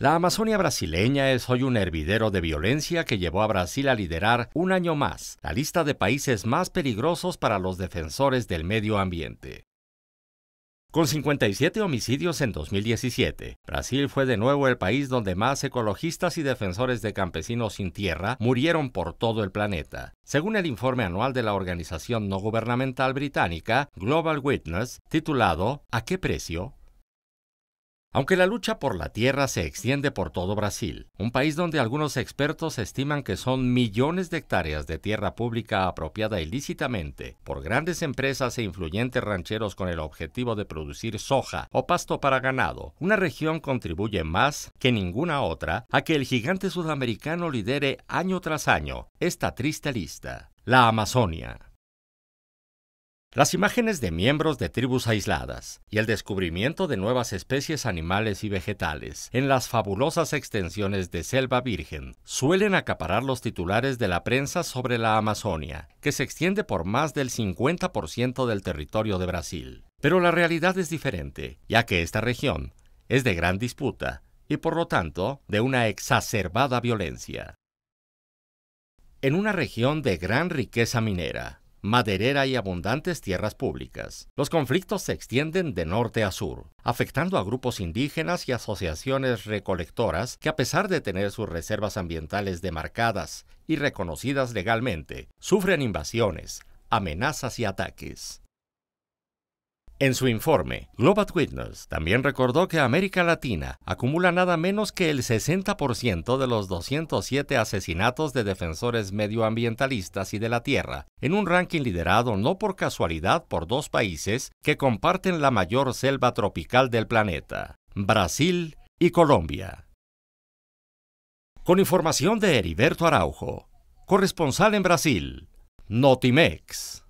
La Amazonia brasileña es hoy un hervidero de violencia que llevó a Brasil a liderar un año más la lista de países más peligrosos para los defensores del medio ambiente. Con 57 homicidios en 2017, Brasil fue de nuevo el país donde más ecologistas y defensores de campesinos sin tierra murieron por todo el planeta. Según el informe anual de la organización no gubernamental británica Global Witness, titulado ¿A qué precio? Aunque la lucha por la tierra se extiende por todo Brasil, un país donde algunos expertos estiman que son millones de hectáreas de tierra pública apropiada ilícitamente por grandes empresas e influyentes rancheros con el objetivo de producir soja o pasto para ganado, una región contribuye más que ninguna otra a que el gigante sudamericano lidere año tras año esta triste lista, la Amazonia. Las imágenes de miembros de tribus aisladas y el descubrimiento de nuevas especies animales y vegetales en las fabulosas extensiones de selva virgen suelen acaparar los titulares de la prensa sobre la Amazonia, que se extiende por más del 50% del territorio de Brasil. Pero la realidad es diferente, ya que esta región es de gran disputa y por lo tanto de una exacerbada violencia. En una región de gran riqueza minera, maderera y abundantes tierras públicas. Los conflictos se extienden de norte a sur, afectando a grupos indígenas y asociaciones recolectoras que a pesar de tener sus reservas ambientales demarcadas y reconocidas legalmente, sufren invasiones, amenazas y ataques. En su informe, Global Witness también recordó que América Latina acumula nada menos que el 60% de los 207 asesinatos de defensores medioambientalistas y de la tierra, en un ranking liderado no por casualidad por dos países que comparten la mayor selva tropical del planeta, Brasil y Colombia. Con información de Heriberto Araujo, corresponsal en Brasil, Notimex.